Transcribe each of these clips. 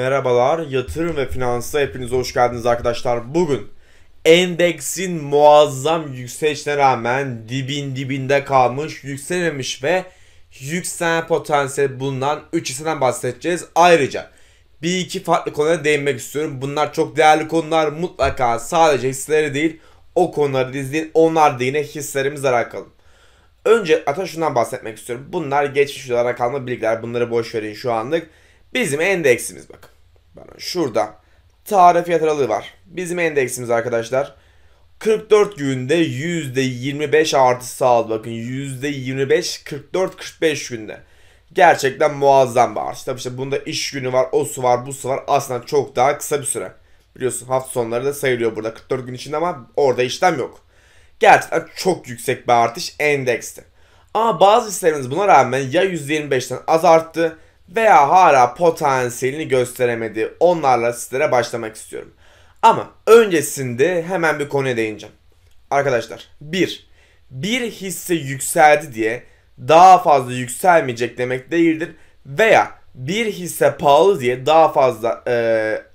Merhabalar, yatırım ve finansa hepiniz hoş geldiniz arkadaşlar. Bugün endeksin muazzam yükselişine rağmen dibin dibinde kalmış, yükselmemiş ve yükselen potansiyel bulunan 3 hisseden bahsedeceğiz. Ayrıca bir iki farklı konuya değinmek istiyorum. Bunlar çok değerli konular. Mutlaka sadece hisseleri değil o konuları izleyin. Onlar da yine hisselerimiz alakalı. Önce ata şundan bahsetmek istiyorum. Bunlar geçmiş olarak alma bilgiler. Bunları boş verin şu anlık. Bizim endeksimiz bak. Bakın şurada tarih fiyat var. Bizim endeksimiz arkadaşlar 44 günde %25 artış sağladı. Bakın %25 44-45 günde. Gerçekten muazzam bir artış. Tabii işte bunda iş günü var, o su var, bu su var. Aslında çok daha kısa bir süre. Biliyorsun hafta sonları da sayılıyor burada 44 gün içinde ama orada işlem yok. Gerçekten çok yüksek bir artış endekste. Ama bazı hisselerimiz buna rağmen ya %25'ten az arttı veya hala potansiyelini gösteremediği onlarla sizlere başlamak istiyorum. Ama öncesinde hemen bir konuya değineceğim. Arkadaşlar 1. Bir hisse yükseldi diye daha fazla yükselmeyecek demek değildir veya bir hisse pahalı diye daha fazla e,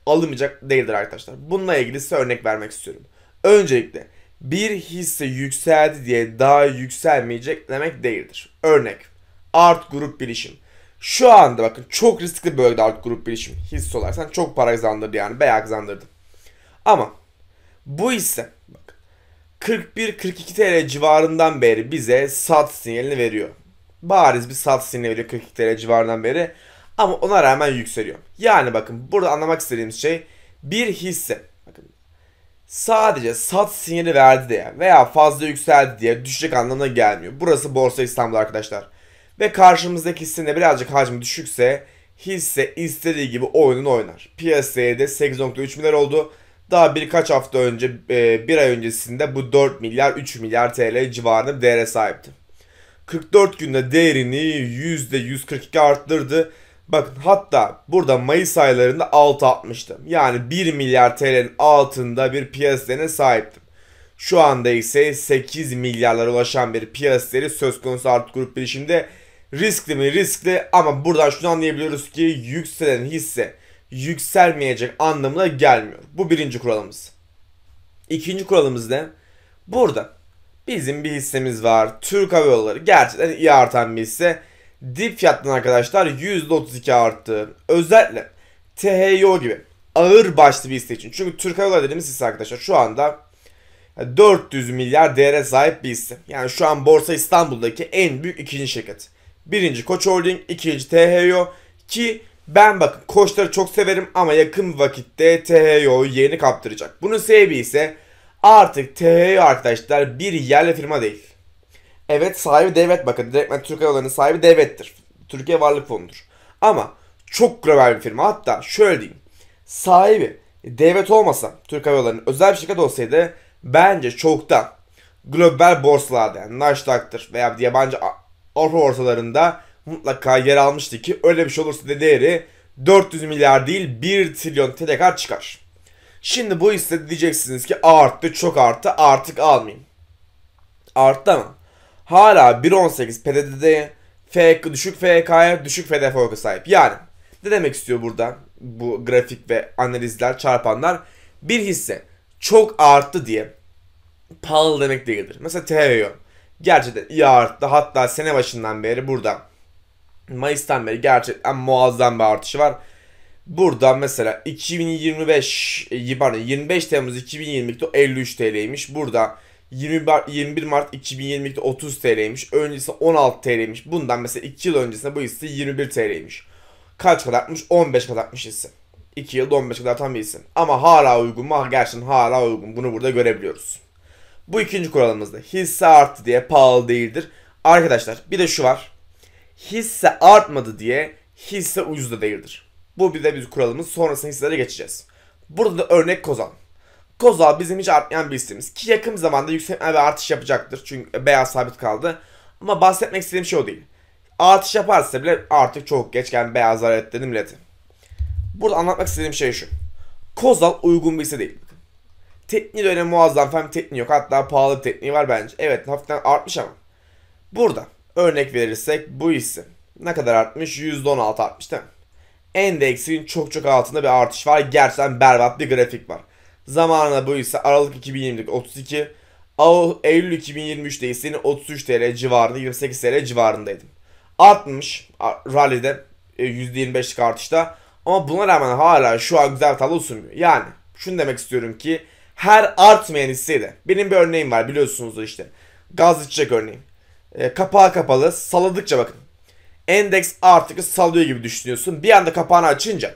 alınmayacak değildir arkadaşlar. Bununla ilgili size örnek vermek istiyorum. Öncelikle bir hisse yükseldi diye daha yükselmeyecek demek değildir. Örnek Art Grup Bilişim şu anda bakın çok riskli bir bölgede alt grup bilişim hisse olarak sen çok para kazandırdı yani bayağı kazandırdı. Ama bu hisse 41-42 TL civarından beri bize sat sinyalini veriyor. Bariz bir sat sinyali veriyor 42 TL civarından beri. Ama ona rağmen yükseliyor. Yani bakın burada anlamak istediğimiz şey bir hisse bakın, sadece sat sinyali verdi diye veya fazla yükseldi diye düşecek anlamına gelmiyor. Burası Borsa İstanbul arkadaşlar. Ve karşımızdaki hissinde birazcık hacmi düşükse hisse istediği gibi oyununu oynar. Piyasaya da 8.3 milyar oldu. Daha birkaç hafta önce, e, bir ay öncesinde bu 4 milyar 3 milyar TL civarında bir değere sahipti. 44 günde değerini %142 arttırdı. Bakın hatta burada Mayıs aylarında 6.60'tı. Yani 1 milyar TL'nin altında bir piyasasına sahiptim. Şu anda ise 8 milyarlara ulaşan bir piyasası söz konusu artık grup bilişimde Riskli mi? Riskli ama buradan şunu anlayabiliyoruz ki yükselen hisse yükselmeyecek anlamına gelmiyor. Bu birinci kuralımız. İkinci kuralımız ne? Burada bizim bir hissemiz var. Türk Hava Yolları gerçekten iyi artan bir hisse. Dip fiyattan arkadaşlar %32 arttı. Özellikle THYO gibi ağır başlı bir hisse için. Çünkü Türk Hava Yolları dediğimiz hisse arkadaşlar şu anda 400 milyar değere sahip bir hisse. Yani şu an Borsa İstanbul'daki en büyük ikinci şirket. Birinci Koç Holding, ikinci THYO ki ben bakın koçları çok severim ama yakın vakitte THYO'yu yeni kaptıracak. Bunun sebebi ise artık THYO arkadaşlar bir yerli firma değil. Evet sahibi devlet bakın direktmen Türkiye Hava Yolları'nın sahibi devlettir. Türkiye Varlık Fonu'dur. Ama çok global bir firma hatta şöyle diyeyim. Sahibi devlet olmasa Türk Hava Yolları'nın özel bir şirket olsaydı bence çoktan global borsalarda yani Nasdaq'tır veya yabancı Avrupa borsalarında mutlaka yer almıştı ki öyle bir şey olursa da değeri 400 milyar değil 1 trilyon TL kadar çıkar. Şimdi bu hisse diyeceksiniz ki arttı çok arttı artık almayayım. Arttı ama hala 1.18 PDD'ye FK, düşük FK'ya düşük FDF oyu sahip. Yani ne demek istiyor burada bu grafik ve analizler çarpanlar? Bir hisse çok arttı diye pahalı demek değildir. Mesela TVO gerçekten iyi arttı. Hatta sene başından beri burada Mayıs'tan beri gerçekten muazzam bir artışı var. Burada mesela 2025 yani 25 Temmuz 2022'de 53 TL'ymiş. Burada 20, 21 Mart 2022'de 30 TL'ymiş. Öncesi 16 TL'ymiş. Bundan mesela 2 yıl öncesinde bu hisse 21 TL'ymiş. Kaç kadarmış? 15 kadarmış hisse. 2 yıl 15 kadar tam bir isim. Ama hala uygun mu? Ah, gerçekten hala uygun. Bunu burada görebiliyoruz. Bu ikinci kuralımızda hisse arttı diye pahalı değildir. Arkadaşlar bir de şu var. Hisse artmadı diye hisse ucuz da değildir. Bu bir de biz kuralımız. Sonrasında hisselere geçeceğiz. Burada da örnek Kozal. Kozal bizim hiç artmayan bir hissemiz ki yakın zamanda yükselme ve artış yapacaktır. Çünkü beyaz sabit kaldı. Ama bahsetmek istediğim şey o değil. Artış yaparsa bile artık çok geçken beyazlar etledi milleti. Burada anlatmak istediğim şey şu. Kozal uygun bir hisse değil. Tekniği de öyle muazzam falan tekniği yok. Hatta pahalı bir tekniği var bence. Evet hafiften artmış ama. Burada örnek verirsek bu isim ne kadar artmış? %16 artmış değil mi? Endeksin çok çok altında bir artış var. Gerçekten berbat bir grafik var. Zamanında bu ise Aralık 2020'de 32, Eylül 2023'te ise 33 TL civarında, 28 TL civarındaydım. Artmış rallide %25'lik e, artışta ama buna rağmen hala şu an güzel bir tablo sunmuyor. Yani şunu demek istiyorum ki her artmayan hisseydi. Benim bir örneğim var biliyorsunuz işte. Gaz içecek örneğim. E, ee, kapağı kapalı salladıkça bakın. Endeks artık sallıyor gibi düşünüyorsun. Bir anda kapağını açınca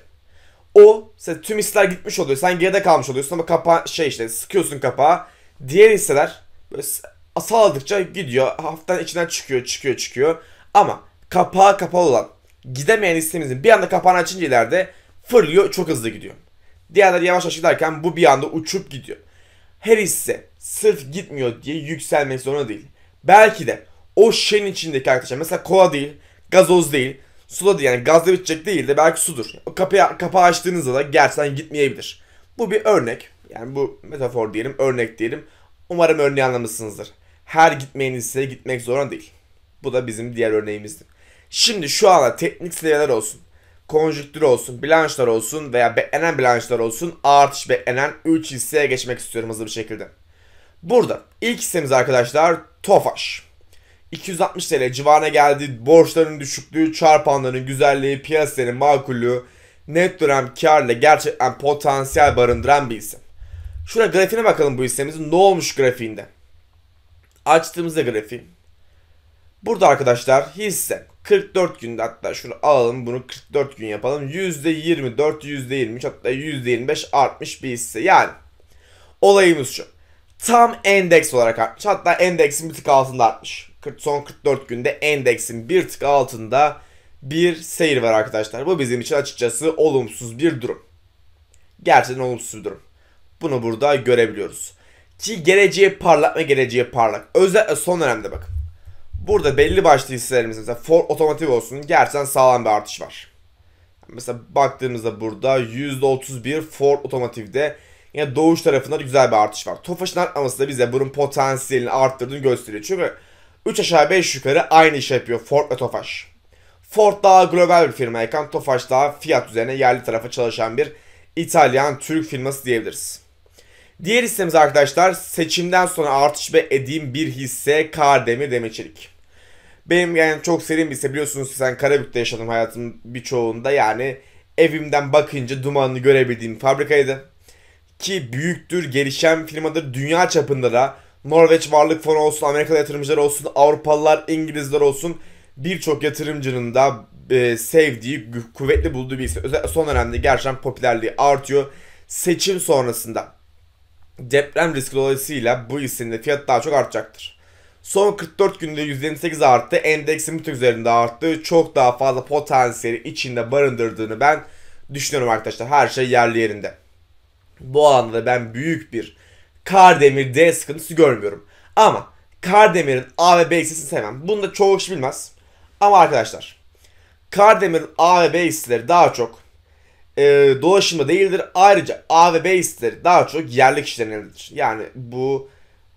o işte tüm hisseler gitmiş oluyor. Sen geride kalmış oluyorsun ama kapa şey işte sıkıyorsun kapağı. Diğer hisseler böyle salladıkça gidiyor. Haftan içinden çıkıyor, çıkıyor, çıkıyor. Ama kapağı kapalı olan gidemeyen hissemizin bir anda kapağını açınca ileride fırlıyor, çok hızlı gidiyor. Diğerleri yavaş yavaş giderken bu bir anda uçup gidiyor. Her hisse sırf gitmiyor diye yükselmek zorunda değil. Belki de o şişenin içindeki arkadaşlar mesela kola değil, gazoz değil, suda değil yani gazla bitecek değil de belki sudur. O kapağı, kapağı açtığınızda da gerçekten gitmeyebilir. Bu bir örnek. Yani bu metafor diyelim, örnek diyelim. Umarım örneği anlamışsınızdır. Her gitmeyen size gitmek zorunda değil. Bu da bizim diğer örneğimizdi. Şimdi şu ana teknik seviyeler olsun konjüktür olsun, bilançlar olsun veya beklenen bilançlar olsun artış beklenen 3 hisseye geçmek istiyorum hızlı bir şekilde. Burada ilk hissemiz arkadaşlar TOFAŞ. 260 TL civarına geldi. Borçların düşüklüğü, çarpanların güzelliği, piyasanın makullüğü, net dönem karla gerçekten potansiyel barındıran bir isim. Şuraya grafiğine bakalım bu hissemizin ne olmuş grafiğinde. Açtığımızda grafiği Burada arkadaşlar hisse 44 günde hatta şunu alalım bunu 44 gün yapalım. %24, %23 hatta %25 artmış bir hisse. Yani olayımız şu. Tam endeks olarak artmış. Hatta endeksin bir tık altında artmış. son 44 günde endeksin bir tık altında bir seyir var arkadaşlar. Bu bizim için açıkçası olumsuz bir durum. Gerçekten olumsuz bir durum. Bunu burada görebiliyoruz. Ki geleceğe parlak ve geleceğe parlak. Özellikle son dönemde bakın. Burada belli başlı hisselerimizde mesela Ford otomotiv olsun gerçekten sağlam bir artış var. Mesela baktığımızda burada %31 Ford otomotivde yine doğuş tarafında da güzel bir artış var. Tofaş'ın artması da bize bunun potansiyelini arttırdığını gösteriyor. Çünkü 3 aşağı 5 yukarı aynı iş yapıyor Ford ve Tofaş. Ford daha global bir firmayken Tofaş daha fiyat üzerine yerli tarafa çalışan bir İtalyan Türk firması diyebiliriz. Diğer hissemiz arkadaşlar seçimden sonra artış ve edeyim bir hisse Kardemir Demirçelik. Benim yani çok sevdiğim bir hisse biliyorsunuz sen Karabük'te yaşadım hayatım birçoğunda yani evimden bakınca dumanını görebildiğim fabrikaydı. Ki büyüktür, gelişen firmadır, dünya çapında da Norveç Varlık Fonu olsun, Amerika yatırımcılar olsun, Avrupalılar, İngilizler olsun birçok yatırımcının da e, sevdiği, kuvvetli bulduğu bir hisse. Özellikle son dönemde gerçekten popülerliği artıyor. Seçim sonrasında deprem riski dolayısıyla bu hissenin fiyat daha çok artacaktır. Son 44 günde %28 arttı. Endeksin bütün üzerinde arttı. Çok daha fazla potansiyeli içinde barındırdığını ben düşünüyorum arkadaşlar. Her şey yerli yerinde. Bu anda ben büyük bir Kardemir'de sıkıntısı görmüyorum. Ama Kardemir'in A ve B hissesini sevmem. Bunu da çoğu kişi bilmez. Ama arkadaşlar Kardemir'in A ve B hisseleri daha çok e, dolaşımda değildir. Ayrıca A ve B listeleri daha çok yerli kişilerin elindedir. Yani bu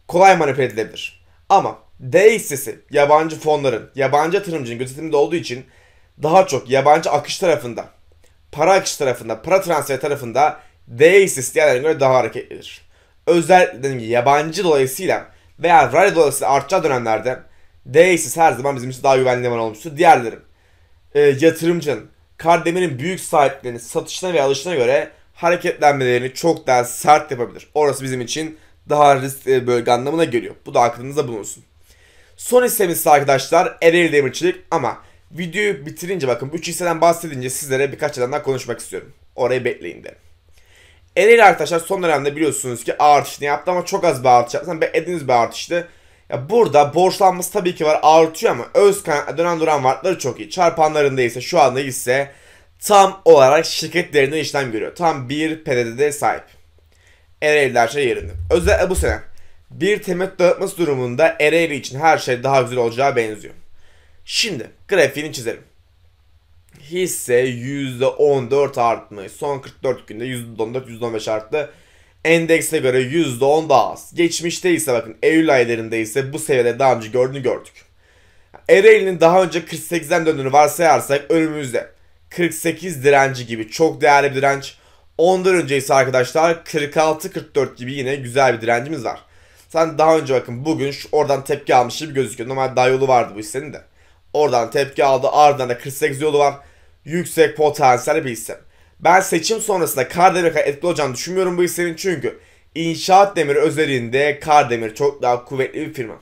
kolay manipüle edilebilir. Ama D listesi yabancı fonların, yabancı yatırımcının gözetiminde olduğu için daha çok yabancı akış tarafında, para akış tarafında, para transferi tarafında D listesi diğerlerine göre daha hareketlidir. Özellikle dediğim gibi yabancı dolayısıyla veya rally dolayısıyla artacağı dönemlerde D listesi her zaman bizim için daha güvenli liman olmuştur. Diğerleri e, yatırımcının Kardemir'in büyük sahiplerinin satışına ve alışına göre hareketlenmelerini çok daha sert yapabilir. Orası bizim için daha riskli e, bölge anlamına geliyor. Bu da aklınızda bulunsun. Son hissemiz arkadaşlar Ereğli Demirçilik ama videoyu bitirince bakın 3 hisseden bahsedince sizlere birkaç daha konuşmak istiyorum. Orayı bekleyin de. Ereğli arkadaşlar son dönemde biliyorsunuz ki artışını yaptı ama çok az bir artış yaptı. Beklediğiniz bir artıştı. Ya burada borçlanması tabii ki var artıyor ama öz kaynaklı dönen duran varlıkları çok iyi. Çarpanlarında ise şu anda ise tam olarak şirketlerinden işlem görüyor. Tam bir PDD'de sahip. Ereğli'de şey yerinde. Özellikle bu sene bir temet dağıtması durumunda Ereğli için her şey daha güzel olacağı benziyor. Şimdi grafiğini çizelim. Hisse %14 artmış. Son 44 günde %14-15 arttı. Endekse göre %10 daha az. Geçmişte ise bakın Eylül aylarında ise bu seviyede daha önce gördüğünü gördük. Ereğli'nin daha önce 48'den döndüğünü varsayarsak önümüzde 48 direnci gibi çok değerli bir direnç. Ondan önce ise arkadaşlar 46-44 gibi yine güzel bir direncimiz var. Sen daha önce bakın bugün şu oradan tepki almış gibi gözüküyor. Normal daha yolu vardı bu hissenin de. Oradan tepki aldı ardından da 48 yolu var. Yüksek potansiyel bir hisse. Ben seçim sonrasında Kardemir'e etkili olacağını düşünmüyorum bu hislerin çünkü inşaat demiri özelinde Kardemir çok daha kuvvetli bir firma.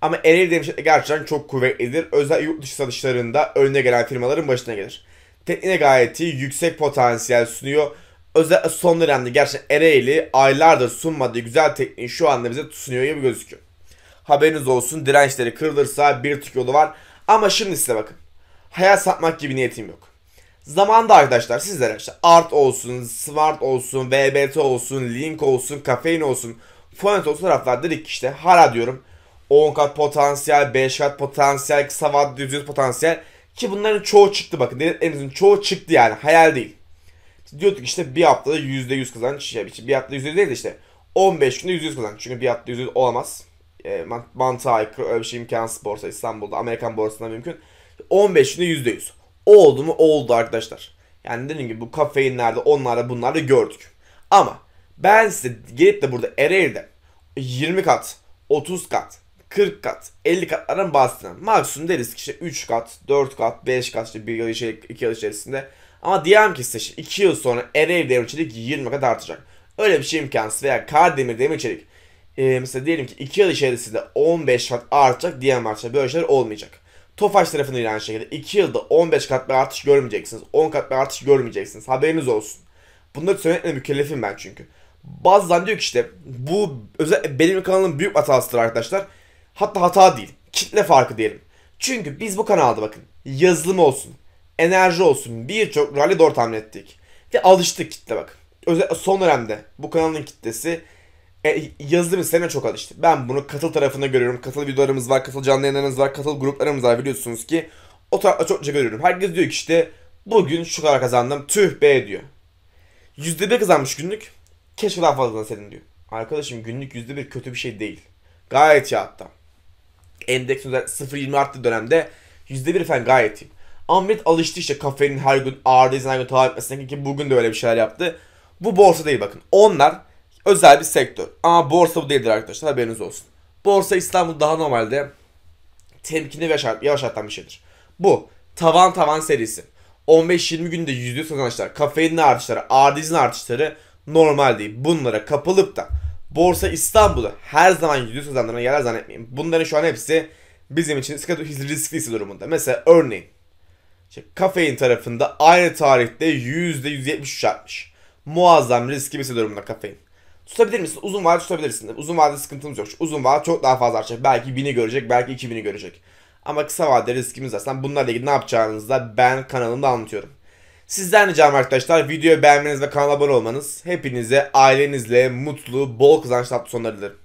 Ama Ereğli Demir gerçekten çok kuvvetlidir. Özel yurt dışı satışlarında önüne gelen firmaların başına gelir. Tekniğine gayet iyi, yüksek potansiyel sunuyor. Özel son dönemde gerçekten Ereğli aylardır sunmadığı güzel tekniği şu anda bize sunuyor gibi gözüküyor. Haberiniz olsun dirençleri kırılırsa bir tık yolu var. Ama şimdi size bakın. Hayal satmak gibi niyetim yok. Zamanda arkadaşlar sizlere işte art olsun, smart olsun, vbt olsun, link olsun, kafein olsun, fonet olsun taraflar dedik işte hala diyorum 10 kat potansiyel, 5 kat potansiyel, kısa vadede 100 potansiyel ki bunların çoğu çıktı bakın denetlerimizin çoğu çıktı yani hayal değil. Diyorduk işte bir haftada %100 kazanç, yani şey, şey, bir haftada %100 değil de işte 15 günde %100 kazanç çünkü bir haftada %100 olamaz. E, mantığa aykırı öyle bir şey imkansız borsa İstanbul'da Amerikan borsasında mümkün. 15 günde %100. O oldu mu? oldu arkadaşlar. Yani dediğim gibi bu kafeinlerde onlarda bunları gördük. Ama ben size gelip de burada Ereğli'de 20 kat, 30 kat, 40 kat, 50 katların bahsedemem. Maksimum deriz ki işte 3 kat, 4 kat, 5 kat işte 1 yıl içerisinde, 2 yıl içerisinde. Ama diyelim ki size işte 2 yıl sonra Ereğli demir çelik 20 kat artacak. Öyle bir şey imkansız veya kar demir demir çelik. Ee, mesela diyelim ki 2 yıl içerisinde 15 kat artacak diyemem arkadaşlar. Böyle şeyler olmayacak. Tofaş tarafında yine aynı şekilde 2 yılda 15 kat bir artış görmeyeceksiniz. 10 kat bir artış görmeyeceksiniz. Haberiniz olsun. Bunları söylemekle mükellefim ben çünkü. Bazen diyor ki işte bu özel benim kanalımın büyük hatasıdır arkadaşlar. Hatta hata değil. Kitle farkı diyelim. Çünkü biz bu kanalda bakın yazılım olsun, enerji olsun birçok rally doğru tahmin ettik. Ve alıştık kitle bakın. Özellikle son dönemde bu kanalın kitlesi e, yazılım işlerine çok alıştı. Ben bunu katıl tarafında görüyorum. Katıl videolarımız var, katıl canlı yayınlarımız var, katıl gruplarımız var biliyorsunuz ki. O tarafta çokça görüyorum. Herkes diyor ki işte bugün şu kadar kazandım tüh be diyor. %1 kazanmış günlük keşke daha fazla senin diyor. Arkadaşım günlük %1 kötü bir şey değil. Gayet iyi hatta. Endeks 0.20 arttı dönemde %1 falan gayet iyi. Ama alıştı işte kafenin her gün ağırda izin her gün tahammül etmesine ki bugün de öyle bir şeyler yaptı. Bu borsa değil bakın. Onlar özel bir sektör. Ama borsa bu değildir arkadaşlar haberiniz olsun. Borsa İstanbul daha normalde temkinli ve yavaşlatan bir şeydir. Bu tavan tavan serisi. 15-20 günde %100 kazançlar, kafeinin artışları, ardizin artışları normal değil. Bunlara kapılıp da Borsa İstanbul'u her zaman yüzde kazandıran yerler zannetmeyin. Bunların şu an hepsi bizim için risklisi durumunda. Mesela örneğin işte kafein tarafında aynı tarihte %173 artmış. Muazzam riskli bir durumunda kafein. Tutabilir misin? Uzun vade tutabilirsin. Uzun vade sıkıntımız yok. Uzun vade çok daha fazla artacak. Belki 1000'i görecek, belki 2000'i görecek. Ama kısa vadeli riskimiz aslında. bunlarla ilgili ne yapacağınızı da ben kanalımda anlatıyorum. Sizden ricam arkadaşlar videoyu beğenmeniz ve kanala abone olmanız. Hepinize ailenizle mutlu, bol kazançlı hafta sonları dilerim.